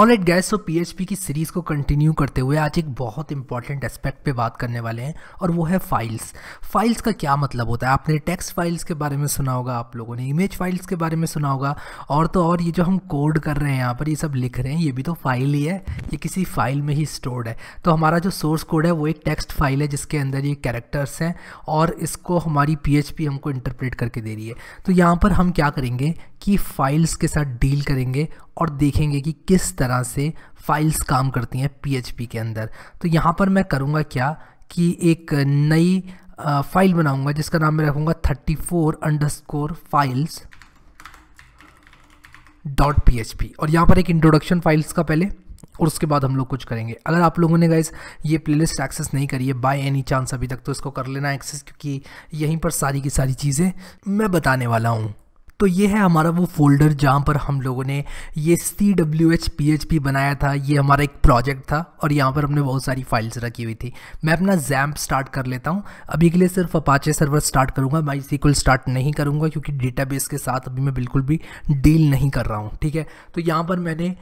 all alright guys so P की series को continue करते हुए आज एक बहुत इंपॉर्टेंट एस्पेक्ट पे बात करने वाले हैं और वो है फाइल्स फाइल्स का क्या मतलब होता है आपने टेक्स्ट फाइल्स के बारे में सुना होगा आप लोगों ने इमेज फाइल्स के बारे में सुना होगा और तो और ये जो हम कोड कर रहे हैं यहाँ पर ये सब लिख रहे हैं ये भी तो फाइल ही है ये किसी फाइल में ही स्टोर्ड है तो हमारा जो सोर्स कोड है वो एक टेक्स्ट फाइल है जिसके अंदर ये कैरेक्टर्स हैं और इसको हमारी पी हमको इंटरप्रेट करके दे रही है तो यहाँ पर हम क्या करेंगे कि फाइल्स के साथ डील करेंगे और देखेंगे कि किस तरह तरह से फाइल्स काम करती हैं पीएचपी के अंदर तो यहाँ पर मैं करूँगा क्या कि एक नई फाइल बनाऊँगा जिसका नाम मैं रखूँगा thirty four underscore files dot P और यहाँ पर एक इंट्रोडक्शन फाइल्स का पहले और उसके बाद हम लोग कुछ करेंगे अगर आप लोगों ने गाइज ये प्लेलिस्ट एक्सेस नहीं करी है बाय एनी चांस अभी तक तो इसको कर लेना एक्सेस क्योंकि यहीं पर सारी की सारी चीज़ें मैं बताने वाला हूँ तो ये है हमारा वो फोल्डर जहाँ पर हम लोगों ने ये C W H P H P बनाया था ये हमारा एक प्रोजेक्ट था और यहाँ पर हमने बहुत सारी फाइल्स रखी हुई थी मैं अपना जैम्प स्टार्ट कर लेता हूँ अभी के लिए सिर्फ अपाचे सर्वर स्टार्ट करूँगा माई सीक्वल स्टार्ट नहीं करूँगा क्योंकि डेटाबेस के साथ अभी मैं बिल्कुल भी डील नहीं कर रहा हूँ ठीक है तो यहाँ पर मैंने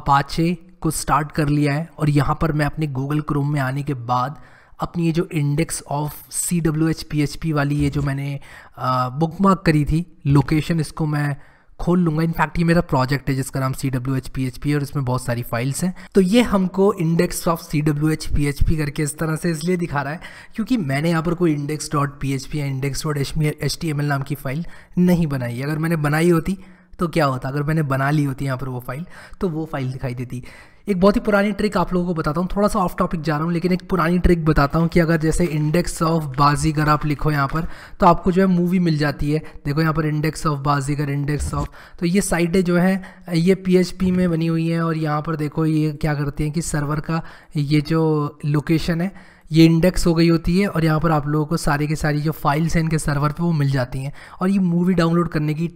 अपाचे को स्टार्ट कर लिया है और यहाँ पर मैं अपने गूगल क्रोम में आने के बाद अपनी ये जो index of C W H P H P वाली ये जो मैंने बुक मार्क करी थी लोकेशन इसको मैं खोल लूँगा इनफैक्ट ये मेरा प्रोजेक्ट है जिसका नाम C W H P H P और इसमें बहुत सारी फाइल्स हैं तो ये हमको index of C W H P H P करके इस तरह से इसलिए दिखा रहा है क्योंकि मैंने यहाँ पर कोई index dot P H P या index dot H T M L नाम की फ़ाइल नहीं बनाई अगर मैंने बनाई होती तो क्या होता अगर मैंने बना ली होती यहाँ पर वो फाइल तो वो फाइल दिखाई देती एक बहुत ही पुरानी ट्रिक आप लोगों को बताता हूँ थोड़ा सा ऑफ टॉपिक जा रहा हूँ लेकिन एक पुरानी ट्रिक बताता हूँ कि अगर जैसे इंडेक्स ऑफ बाजीगर आप लिखो यहाँ पर तो आपको जो है मूवी मिल जाती है देखो यहाँ पर index of Baazigar index of तो ये साइटें जो हैं ये पी में बनी हुई हैं और यहाँ पर देखो ये क्या करती हैं कि सर्वर का ये जो लोकेशन है ये इंडेक्स हो गई होती है और यहाँ पर आप लोगों को सारी की सारी जो फाइल्स हैं इनके सर्वर पर वो मिल जाती हैं और ये मूवी डाउनलोड करने की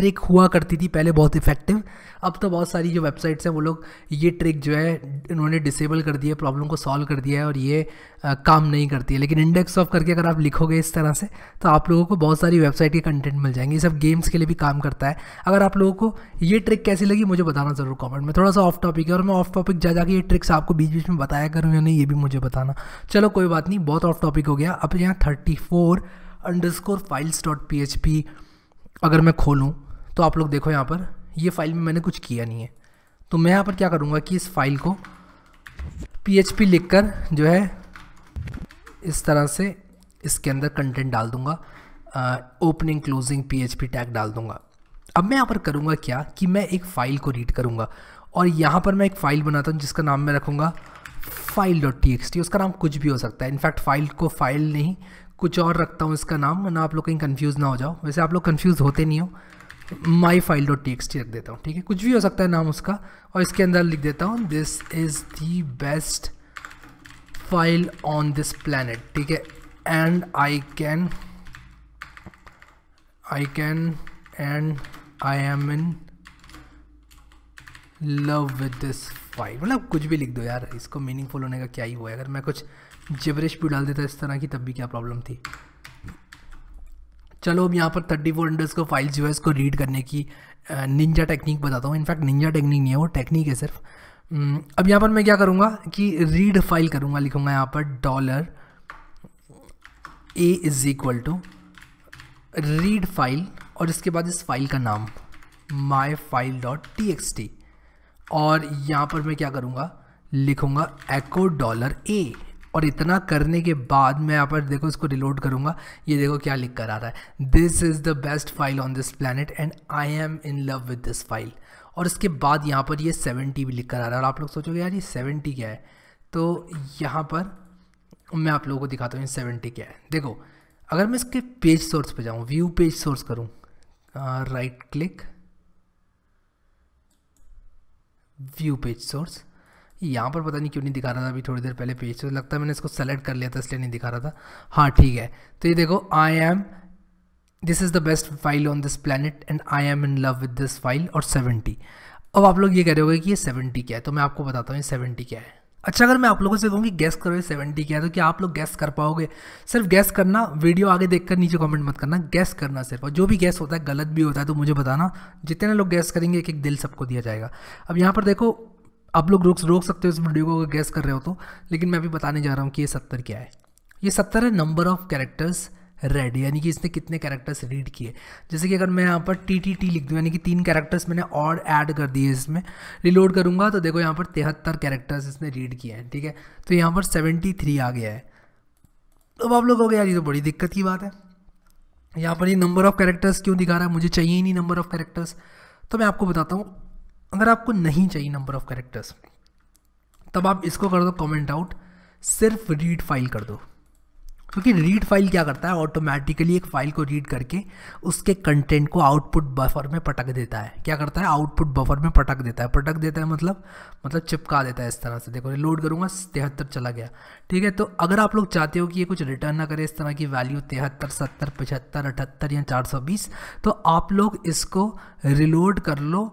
ट्रिक हुआ करती थी पहले बहुत इफेक्टिव अब तो बहुत सारी जो वेबसाइट्स हैं वो लोग ये ट्रिक जो है इन्होंने डिसेबल कर दिया प्रॉब्लम को सॉल्व कर दिया है और ये आ, काम नहीं करती है लेकिन इंडेक्स ऑफ करके अगर आप लिखोगे इस तरह से तो आप लोगों को बहुत सारी वेबसाइट के कंटेंट मिल जाएंगे ये सब गेम्स के लिए भी काम करता है अगर आप लोगों को ये ट्रिक कैसी लगी मुझे बताना ज़रूर कॉमेंट में थोड़ा सा ऑफ टॉपिक है और मैं ऑफ टॉपिक जा जाकर ये ट्रिक्स आपको बीच बीच में बताया करूँ या नहीं ये भी मुझे बताना चलो कोई बात नहीं बहुत ऑफ टॉपिक हो गया अब यहाँ thirty four underscore files dot P H P अगर मैं खोलूँ तो आप लोग देखो यहाँ पर ये फाइल में मैंने कुछ किया नहीं है तो मैं यहाँ पर क्या करूँगा कि इस फाइल को पी लिखकर जो है इस तरह से इसके अंदर कंटेंट डाल दूँगा ओपनिंग क्लोजिंग पी टैग डाल दूँगा अब मैं यहाँ पर करूँगा क्या कि मैं एक फ़ाइल को रीड करूँगा और यहाँ पर मैं एक फ़ाइल बनाता हूँ जिसका नाम मैं रखूँगा file dot T X T उसका नाम कुछ भी हो सकता है इनफैक्ट फाइल को फाइल नहीं कुछ और रखता हूँ इसका नाम ना आप लोग कहीं कन्फ्यूज़ ना हो जाओ वैसे आप लोग कन्फ्यूज़ होते नहीं हो माई फाइल डॉट टी रख देता हूँ ठीक है कुछ भी हो सकता है नाम उसका और इसके अंदर लिख देता हूँ this is the best file on this planet ठीक है and I can I can and I am in love with this file मतलब कुछ भी लिख दो यार इसको मीनिंगफुल होने का क्या ही हुआ है अगर मैं कुछ जबरिश भी डाल देता इस तरह की तब भी क्या प्रॉब्लम थी चलो अब यहाँ पर थर्टी फोर इंडर्स को फाइल जो है इसको रीड करने की निंजा टेक्निक बताता हूँ इनफैक्ट निंजा टेक्निक नहीं है वो टेक्निक है सिर्फ अब यहाँ पर मैं क्या करूँगा कि रीड फाइल करूँगा लिखूँगा यहाँ पर dollar a is equal to read file और इसके बाद इस फाइल का नाम my file dot T X T और यहाँ पर मैं क्या करूँगा लिखूँगा एको डॉलर ए और इतना करने के बाद मैं यहाँ पर देखो इसको रिलोड करूँगा ये देखो क्या लिख कर आ रहा है this is the best file on this planet and I am in love with this file और इसके बाद यहाँ पर ये सेवेंटी भी लिख कर आ रहा है और आप लोग सोचोगे यार ये सेवेंटी क्या है तो यहाँ पर मैं आप लोगों को दिखाता हूँ ये सेवेंटी क्या है देखो अगर मैं इसके पेज सोर्स पे जाऊँ व्यू पेज सोर्स करूँ right click view page source यहाँ पर पता नहीं क्यों नहीं दिखा रहा था अभी थोड़ी देर पहले पेज तो लगता है मैंने इसको सेलेक्ट कर लिया था इसलिए नहीं दिखा रहा था हाँ ठीक है तो ये देखो I am this is the best file on this planet and I am in love with this file और सेवेंटी अब आप लोग ये कह रहे होगे कि ये सेवेंटी क्या है तो मैं आपको बताता हूँ ये सेवेंटी क्या है अच्छा अगर मैं आप लोगों से कहूँ कि गैस करो ये सेवेंटी क्या है तो क्या आप लोग गैस कर पाओगे सिर्फ गैस करना वीडियो आगे देखकर नीचे कमेंट मत करना गैस करना सिर्फ और जो भी गैस होता है गलत भी होता है तो मुझे बताना जितने लोग गैस करेंगे एक एक दिल सबको दिया जाएगा अब यहाँ पर देखो आप लोग रोक रोक सकते हो इस वीडियो को अगर गैस कर रहे हो तो लेकिन मैं अभी बताने जा रहा हूँ कि ये सत्तर क्या है ये सत्तर है नंबर ऑफ कैरेक्टर्स रेड यानी कि इसने कितने कैरेक्टर्स रीड किए जैसे कि अगर मैं यहाँ पर टी टी टी लिख दूँ यानी कि तीन कैरेक्टर्स मैंने और ऐड कर दिए इसमें रिलोड करूँगा तो देखो यहाँ पर तिहत्तर कैरेक्टर्स इसने रीड किए हैं ठीक है तो यहाँ पर सेवेंटी थ्री आ गया है तो अब आप लोग हो गया ये तो बड़ी दिक्कत की बात है यहाँ पर ये नंबर ऑफ़ कैरेक्टर्स क्यों दिखा रहा है मुझे चाहिए ही नहीं नंबर ऑफ़ कैरेक्टर्स तो मैं आपको बताता हूँ अगर आपको नहीं चाहिए नंबर ऑफ करेक्टर्स तब आप इसको कर दो कमेंट आउट सिर्फ रीड फाइल कर दो क्योंकि रीड फाइल क्या करता है ऑटोमेटिकली एक फाइल को रीड करके उसके कंटेंट को आउटपुट बफर में पटक देता है क्या करता है आउटपुट बफर में पटक देता है पटक देता है मतलब मतलब चिपका देता है इस तरह से देखो लोड करूँगा तिहत्तर चला गया ठीक है तो अगर आप लोग चाहते हो कि ये कुछ रिटर्न ना करे इस तरह की वैल्यू तिहत्तर सत्तर पचहत्तर अठहत्तर या चार सौ बीस तो आप लोग इसको रिलोड कर लो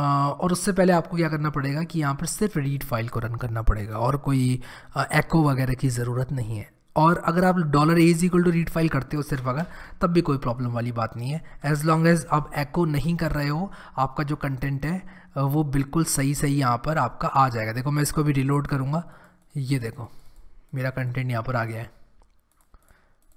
और उससे पहले आपको क्या करना पड़ेगा कि यहाँ पर सिर्फ रीड फाइल को रन करना पड़ेगा और कोई एक्ो वगैरह की ज़रूरत नहीं है और अगर आप dollar a is equal to read file करते हो सिर्फ अगर तब भी कोई प्रॉब्लम वाली बात नहीं है एज़ लॉन्ग एज आप एक्ो नहीं कर रहे हो आपका जो कंटेंट है वो बिल्कुल सही सही यहाँ पर आपका आ जाएगा देखो मैं इसको भी रिलोड करूँगा ये देखो मेरा कंटेंट यहाँ पर आ गया है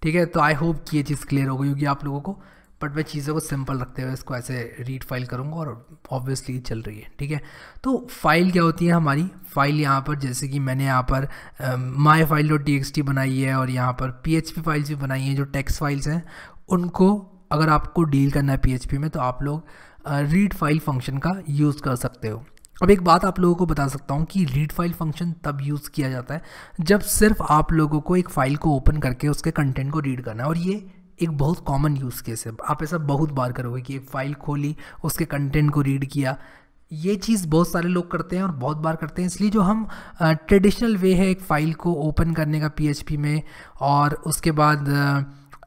ठीक है तो आई होप कि ये चीज़ क्लियर हो गई होगी आप लोगों को बट मैं चीज़ों को सिंपल रखते हुए इसको ऐसे रीड फाइल करूँगा और ऑब्वियसली चल रही है ठीक है तो फाइल क्या होती है हमारी फाइल यहाँ पर जैसे कि मैंने यहाँ पर माई फाइल डॉट टी बनाई है और यहाँ पर पी एच पी फाइल्स भी बनाई हैं जो टेक्स फाइल्स हैं उनको अगर आपको डील करना है पी एच पी में तो आप लोग रीड फाइल फंक्शन का यूज़ कर सकते हो अब एक बात आप लोगों को बता सकता हूँ कि रीड फाइल फंक्शन तब यूज़ किया जाता है जब सिर्फ आप लोगों को एक फ़ाइल को ओपन करके उसके कंटेंट को रीड करना है और ये एक बहुत कॉमन यूज़ केस है आप ऐसा बहुत बार करोगे कि एक फ़ाइल खोली उसके कंटेंट को रीड किया ये चीज़ बहुत सारे लोग करते हैं और बहुत बार करते हैं इसलिए जो हम ट्रेडिशनल वे है एक फ़ाइल को ओपन करने का पी में और उसके बाद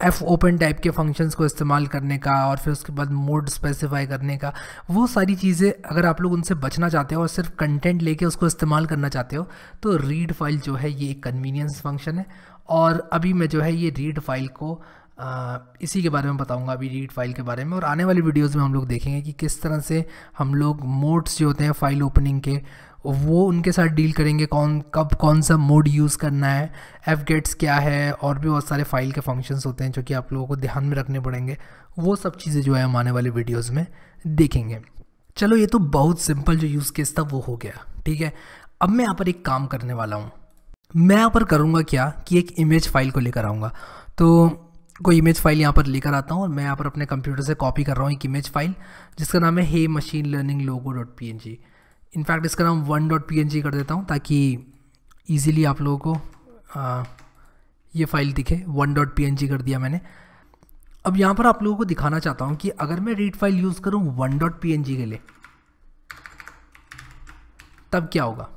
एफ़ ओपन टाइप के फंक्शंस को इस्तेमाल करने का और फिर उसके बाद मोड स्पेसिफाई करने का वो सारी चीज़ें अगर आप लोग उनसे बचना चाहते हो और सिर्फ कंटेंट लेके उसको इस्तेमाल करना चाहते हो तो रीड फाइल जो है ये एक कन्वीनियंस फंक्शन है और अभी मैं जो है ये रीड फाइल को इसी के बारे में बताऊंगा अभी रीड फाइल के बारे में और आने वाली वीडियोस में हम लोग देखेंगे कि किस तरह से हम लोग मोड्स जो होते हैं फाइल ओपनिंग के वो उनके साथ डील करेंगे कौन कब कौन सा मोड यूज़ करना है एफ गेट्स क्या है और भी बहुत सारे फाइल के फंक्शंस होते हैं जो कि आप लोगों को ध्यान में रखने पड़ेंगे वो सब चीज़ें जो है हम आने वाले वीडियोज़ में देखेंगे चलो ये तो बहुत सिंपल जो यूज़ केस था वो हो गया ठीक है अब मैं यहाँ पर एक काम करने वाला हूँ मैं यहाँ पर करूँगा क्या कि एक इमेज फाइल को लेकर आऊँगा तो कोई इमेज फाइल यहाँ पर लेकर आता हूँ और मैं यहाँ पर अपने कंप्यूटर से कॉपी कर रहा हूँ एक इमेज फाइल जिसका नाम है हे machine learning logo dot P N G in fact इसका नाम one dot P N G कर देता हूँ ताकि ईजिली आप लोगों को आ, ये फाइल दिखे one dot P N G कर दिया मैंने अब यहाँ पर आप लोगों को दिखाना चाहता हूँ कि अगर मैं रीड फाइल यूज़ करूँ one dot P N G के लिए तब क्या होगा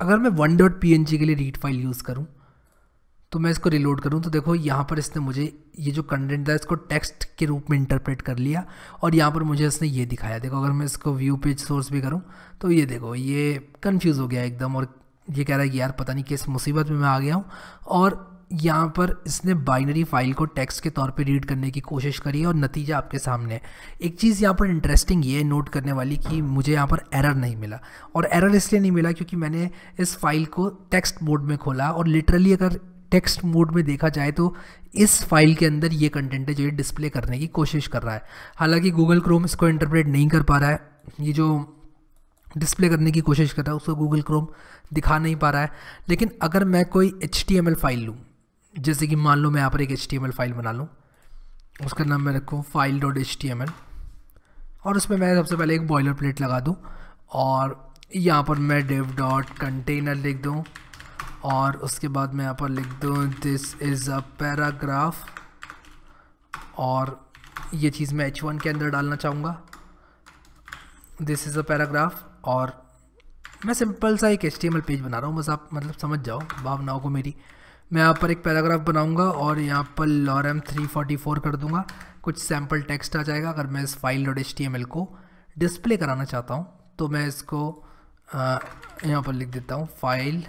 अगर मैं one dot P N G के लिए रीड फाइल यूज़ करूँ तो मैं इसको रिलोड करूँ तो देखो यहाँ पर इसने मुझे ये जो कंटेंट था इसको टेक्स्ट के रूप में इंटरप्रेट कर लिया और यहाँ पर मुझे इसने ये दिखाया देखो अगर मैं इसको व्यू पेज सोर्स भी करूँ तो ये देखो ये कन्फ्यूज़ हो गया एकदम और ये कह रहा है कि यार पता नहीं किस मुसीबत में मैं आ गया हूँ और यहाँ पर इसने बाइनरी फाइल को टेक्स्ट के तौर पे रीड करने की कोशिश करी और नतीजा आपके सामने है एक चीज़ यहाँ पर इंटरेस्टिंग ये नोट करने वाली कि मुझे यहाँ पर एरर नहीं मिला और एरर इसलिए नहीं मिला क्योंकि मैंने इस फाइल को टेक्स्ट मोड में खोला और लिटरली अगर टेक्स्ट मोड में देखा जाए तो इस फाइल के अंदर ये कंटेंट है जो ये डिस्प्ले करने की कोशिश कर रहा है हालांकि गूगल क्रोम इसको इंटरप्रेट नहीं कर पा रहा है ये जो डिस्प्ले करने की कोशिश कर रहा है उसको गूगल क्रोम दिखा नहीं पा रहा है लेकिन अगर मैं कोई एच फाइल लूँ जैसे कि मान लो मैं यहाँ पर एक एच फाइल बना लूँ उसका नाम मैं रखूँ फाइल डॉट एच और उसमें मैं सबसे पहले एक बॉयलर प्लेट लगा दूँ और यहाँ पर मैं डेव डॉट कंटेनर लिख दूँ और उसके बाद मैं यहाँ पर लिख दूँ दिस इज़ अ पैराग्राफ और ये चीज़ मैं एच वन के अंदर डालना चाहूँगा दिस इज़ अ पैराग्राफ और मैं सिंपल सा एक एच पेज बना रहा हूँ बस आप मतलब समझ जाओ भावनाओं को मेरी मैं यहाँ पर एक पैराग्राफ बनाऊँगा और यहाँ पर लॉरम 344 कर दूँगा कुछ सैम्पल टेक्स्ट आ जाएगा अगर मैं इस फाइल और एच को डिस्प्ले कराना चाहता हूँ तो मैं इसको यहाँ पर लिख देता हूँ file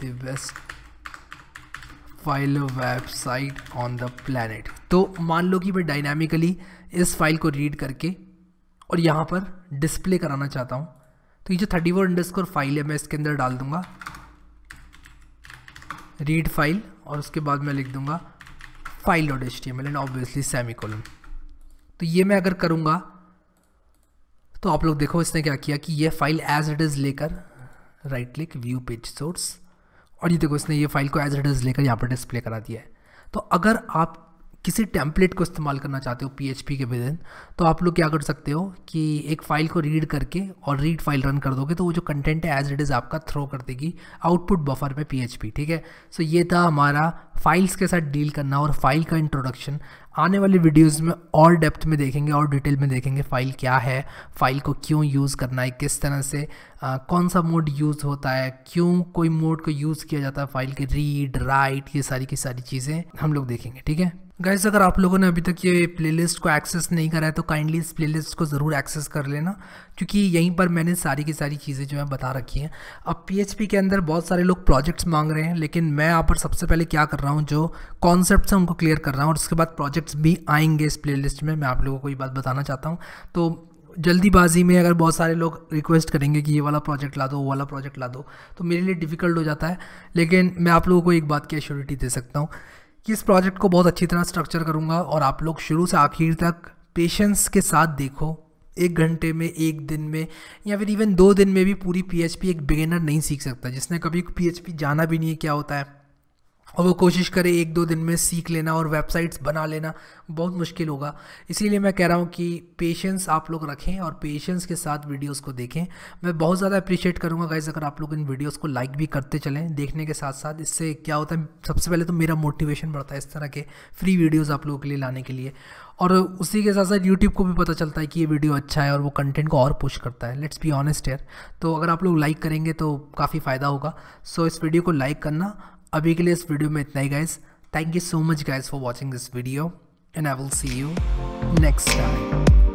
the best file website on the planet तो मान लो कि मैं डायनामिकली इस फाइल को रीड करके और यहाँ पर डिस्प्ले कराना चाहता हूँ तो ये जो थर्टी फोर इंडस्कोर फाइल है मैं इसके अंदर डाल दूंगा रीड फाइल और उसके बाद मैं लिख दूंगा file dot H T M L and obviously semicolon तो ये मैं अगर करूँगा तो आप लोग देखो इसने क्या किया कि ये फाइल एज इट इज़ लेकर right click view page source और ये देखो इसने ये फाइल को एज इट इज़ लेकर यहाँ पर डिस्प्ले करा दिया है तो अगर आप किसी टेम्पलेट को इस्तेमाल करना चाहते हो पी के विदिन तो आप लोग क्या कर सकते हो कि एक फ़ाइल को रीड करके और रीड फाइल रन कर दोगे तो वो जो कंटेंट है एज इट इज़ आपका थ्रो कर देगी आउटपुट बफर में पी ठीक है सो so, ये था हमारा फाइल्स के साथ डील करना और फाइल का इंट्रोडक्शन आने वाले वीडियोस में और डेप्थ में देखेंगे और डिटेल में देखेंगे फ़ाइल क्या है फ़ाइल को क्यों यूज़ करना है किस तरह से आ, कौन सा मोड यूज़ होता है क्यों कोई मोड को यूज़ किया जाता है फ़ाइल के रीड राइट ये सारी की सारी चीज़ें हम लोग देखेंगे ठीक है गाइज अगर आप लोगों ने अभी तक ये प्लेलिस्ट को एक्सेस नहीं करा है तो काइंडली इस प्लेलिस्ट को ज़रूर एक्सेस कर लेना क्योंकि यहीं पर मैंने सारी की सारी चीज़ें जो है बता रखी हैं अब पीएचपी के अंदर बहुत सारे लोग प्रोजेक्ट्स मांग रहे हैं लेकिन मैं यहाँ पर सबसे पहले क्या कर रहा हूँ जो कॉन्सेप्ट है उनको क्लियर कर रहा हूँ और उसके बाद प्रोजेक्ट्स भी आएंगे इस प्ले में मैं आप लोगों को ये बात बताना चाहता हूँ तो जल्दीबाजी में अगर बहुत सारे लोग रिक्वेस्ट करेंगे कि ये वाला प्रोजेक्ट ला दो वो वाला प्रोजेक्ट ला दो तो मेरे लिए डिफ़िकल्ट हो जाता है लेकिन मैं आप लोगों को एक बात की एश्योरिटी दे सकता हूँ कि इस प्रोजेक्ट को बहुत अच्छी तरह स्ट्रक्चर करूँगा और आप लोग शुरू से आखिर तक पेशेंस के साथ देखो एक घंटे में एक दिन में या फिर इवन दो दिन में भी पूरी पी एक बिगेनर नहीं सीख सकता जिसने कभी पी जाना भी नहीं है क्या होता है और वो कोशिश करे एक दो दिन में सीख लेना और वेबसाइट्स बना लेना बहुत मुश्किल होगा इसीलिए मैं कह रहा हूँ कि पेशेंस आप लोग रखें और पेशेंस के साथ वीडियोस को देखें मैं बहुत ज़्यादा अप्रिशिएट करूँगा गाइज अगर आप लोग इन वीडियोस को लाइक भी करते चलें देखने के साथ साथ इससे क्या होता है सबसे पहले तो मेरा मोटिवेशन बढ़ता है इस तरह के फ्री वीडियोज़ आप लोगों के लिए लाने के लिए और उसी के साथ साथ यूट्यूब को भी पता चलता है कि ये वीडियो अच्छा है और वो कंटेंट को और पुश करता है लेट्स बी ऑनेस्ट यार तो अगर आप लोग लाइक करेंगे तो काफ़ी फ़ायदा होगा सो इस वीडियो को लाइक करना अभी के लिए इस वीडियो में इतना ही guys thank you so much guys for watching this video and I will see you next time